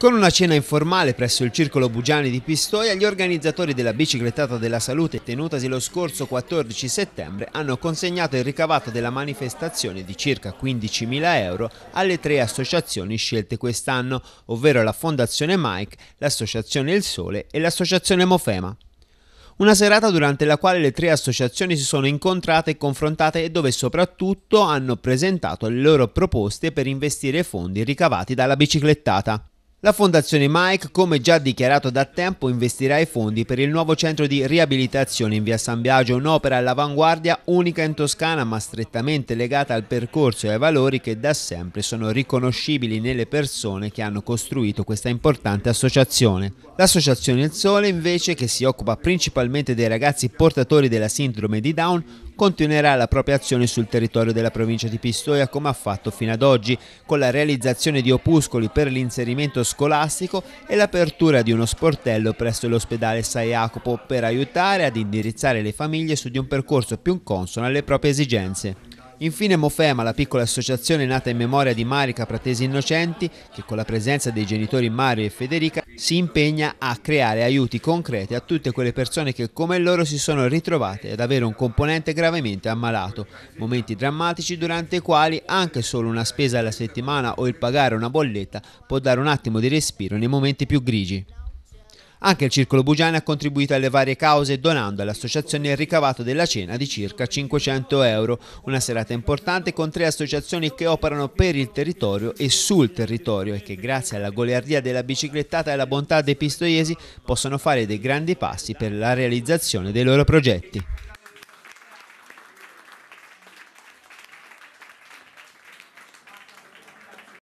Con una cena informale presso il Circolo Bugiani di Pistoia, gli organizzatori della biciclettata della salute tenutasi lo scorso 14 settembre hanno consegnato il ricavato della manifestazione di circa 15.000 euro alle tre associazioni scelte quest'anno, ovvero la Fondazione Mike, l'Associazione Il Sole e l'Associazione Mofema. Una serata durante la quale le tre associazioni si sono incontrate e confrontate e dove soprattutto hanno presentato le loro proposte per investire fondi ricavati dalla biciclettata. La Fondazione Mike, come già dichiarato da tempo, investirà i fondi per il nuovo centro di riabilitazione in via San Biagio, un'opera all'avanguardia unica in Toscana ma strettamente legata al percorso e ai valori che da sempre sono riconoscibili nelle persone che hanno costruito questa importante associazione. L'associazione Il Sole invece, che si occupa principalmente dei ragazzi portatori della sindrome di Down, continuerà la propria azione sul territorio della provincia di Pistoia come ha fatto fino ad oggi, con la realizzazione di opuscoli per l'inserimento scolastico e l'apertura di uno sportello presso l'ospedale San Jacopo per aiutare ad indirizzare le famiglie su di un percorso più consono alle proprie esigenze. Infine Mofema, la piccola associazione nata in memoria di Marica Pratesi Innocenti, che con la presenza dei genitori Mario e Federica si impegna a creare aiuti concreti a tutte quelle persone che come loro si sono ritrovate ad avere un componente gravemente ammalato, momenti drammatici durante i quali anche solo una spesa alla settimana o il pagare una bolletta può dare un attimo di respiro nei momenti più grigi. Anche il Circolo Bugiani ha contribuito alle varie cause donando all'associazione il ricavato della cena di circa 500 euro. Una serata importante con tre associazioni che operano per il territorio e sul territorio e che grazie alla goliardia della biciclettata e alla bontà dei pistoiesi possono fare dei grandi passi per la realizzazione dei loro progetti.